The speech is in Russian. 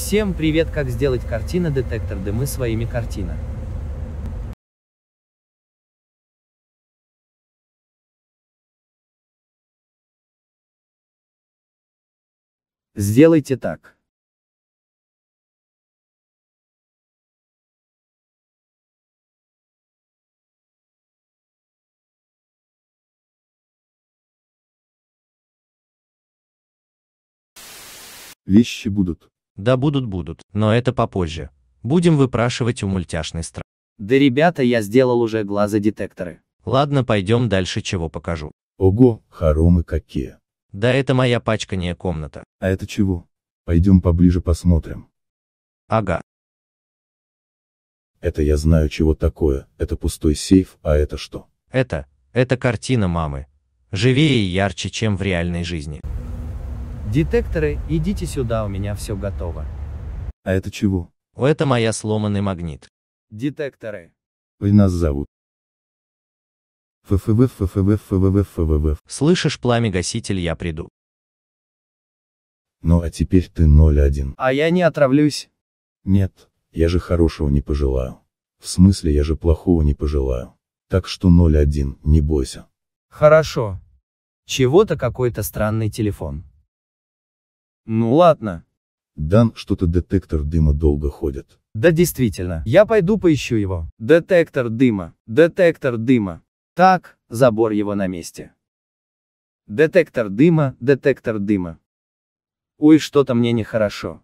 Всем привет, как сделать картина детектор дымы своими картина. Сделайте так. Вещи будут. Да будут-будут, но это попозже. Будем выпрашивать у мультяшной страны. Да ребята, я сделал уже глаза детекторы. Ладно, пойдем дальше, чего покажу. Ого, хоромы какие. Да это моя пачканья комната. А это чего? Пойдем поближе посмотрим. Ага. Это я знаю, чего такое, это пустой сейф, а это что? Это, это картина мамы. Живее и ярче, чем в реальной жизни. Детекторы, идите сюда, у меня все готово. А это чего? Это моя сломанный магнит. Детекторы. Вы нас зовут. ФФВ, ФФВ, ФФВ, ФФВ. Слышишь, пламя-гаситель, я приду. Ну а теперь ты 0-1. А я не отравлюсь. Нет, я же хорошего не пожелаю. В смысле, я же плохого не пожелаю. Так что 0-1, не бойся. Хорошо. Чего-то какой-то странный телефон. Ну ладно. Дан, что-то детектор дыма долго ходит. Да действительно, я пойду поищу его. Детектор дыма, детектор дыма. Так, забор его на месте. Детектор дыма, детектор дыма. Ой, что-то мне нехорошо.